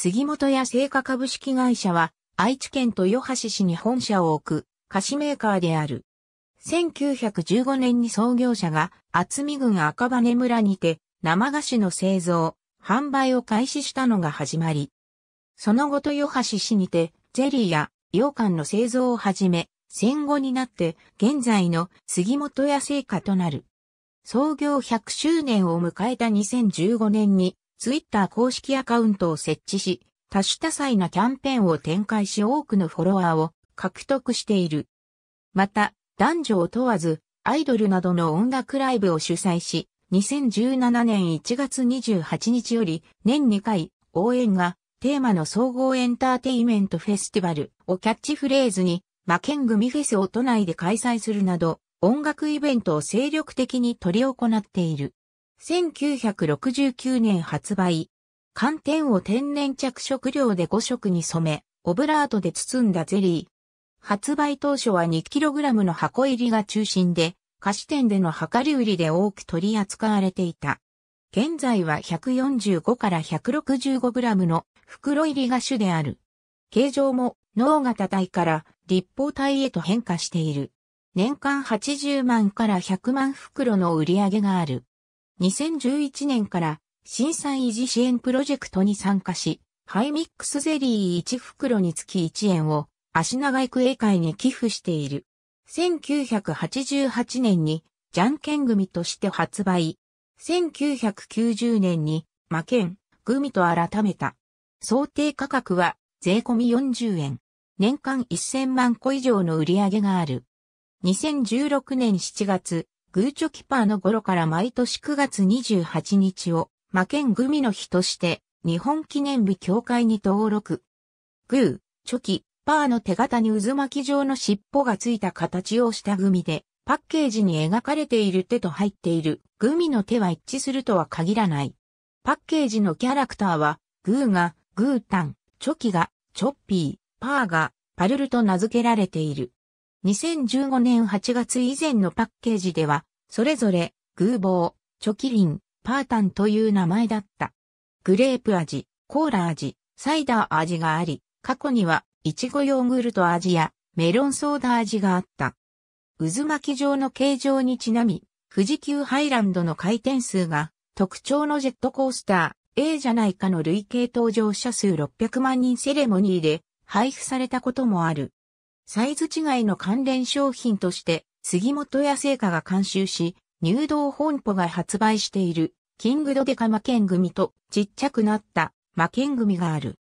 杉本屋製菓株式会社は、愛知県豊橋市に本社を置く菓子メーカーである。1915年に創業者が厚見郡赤羽村にて生菓子の製造、販売を開始したのが始まり。その後豊橋市にてゼリーや羊羹の製造を始め、戦後になって現在の杉本屋製菓となる。創業100周年を迎えた2015年にツイッター公式アカウントを設置し、多種多彩なキャンペーンを展開し多くのフォロワーを獲得している。また、男女を問わず、アイドルなどの音楽ライブを主催し、2017年1月28日より年2回応援がテーマの総合エンターテイメントフェスティバルをキャッチフレーズに魔剣組フェスを都内で開催するなど音楽イベントを精力的に取り行っている。1969年発売。寒天を天然着色料で5色に染め、オブラートで包んだゼリー。発売当初は 2kg の箱入りが中心で、菓子店での量り売りで多く取り扱われていた。現在は145から 165g の袋入りが主である。形状も脳型体から立方体へと変化している。年間80万から100万袋の売り上げがある。2011年から震災維持支援プロジェクトに参加し、ハイミックスゼリー1袋につき1円を足長育英会に寄付している。1988年にャンケング組として発売。1990年に魔剣組と改めた。想定価格は税込み40円。年間1000万個以上の売り上げがある。2016年7月、グーチョキパーの頃から毎年9月28日を、魔剣グミの日として、日本記念日協会に登録。グー、チョキ、パーの手形に渦巻き状の尻尾がついた形をしたグミで、パッケージに描かれている手と入っているグミの手は一致するとは限らない。パッケージのキャラクターは、グーがグータン、チョキがチョッピー、パーがパルルと名付けられている。2015年8月以前のパッケージでは、それぞれ、グーボー、チョキリン、パータンという名前だった。グレープ味、コーラ味、サイダー味があり、過去には、いちごヨーグルト味やメロンソーダ味があった。渦巻き状の形状にちなみ、富士急ハイランドの回転数が特徴のジェットコースター A じゃないかの累計登場者数600万人セレモニーで配布されたこともある。サイズ違いの関連商品として、杉本屋製菓が監修し、入道本舗が発売している、キングドデカ魔剣組と、ちっちゃくなった魔剣組がある。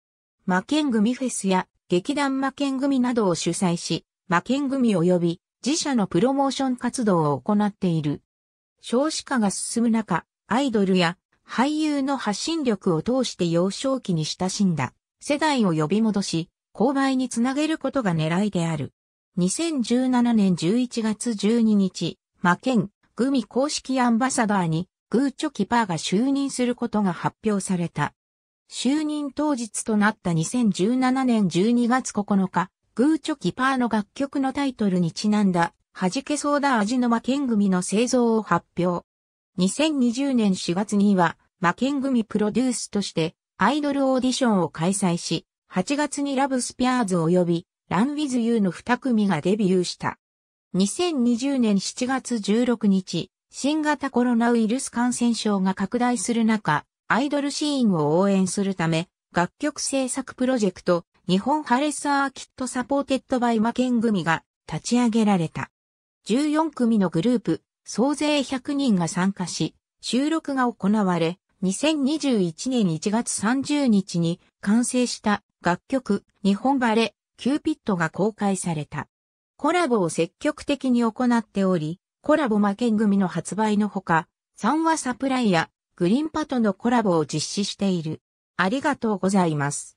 魔剣組フェスや、劇団魔剣組などを主催し、魔剣組及び自社のプロモーション活動を行っている。少子化が進む中、アイドルや俳優の発信力を通して幼少期に親しんだ世代を呼び戻し、購買につなげることが狙いである。2017年11月12日、マケン、グミ公式アンバサダーに、グーチョキパーが就任することが発表された。就任当日となった2017年12月9日、グーチョキパーの楽曲のタイトルにちなんだ、弾けそうだ味の魔剣組の製造を発表。2020年4月には、魔剣組プロデュースとして、アイドルオーディションを開催し、8月にラブスピアーズ及び、ラン・ウィズ・ユーの2組がデビューした。2020年7月16日、新型コロナウイルス感染症が拡大する中、アイドルシーンを応援するため、楽曲制作プロジェクト、日本ハレサーキットサポーテッドバイマケン組が立ち上げられた。14組のグループ、総勢100人が参加し、収録が行われ、2021年1月30日に完成した楽曲日本バレキューピットが公開された。コラボを積極的に行っており、コラボ負け組の発売のほか、3話サプライやグリーンパとのコラボを実施している。ありがとうございます。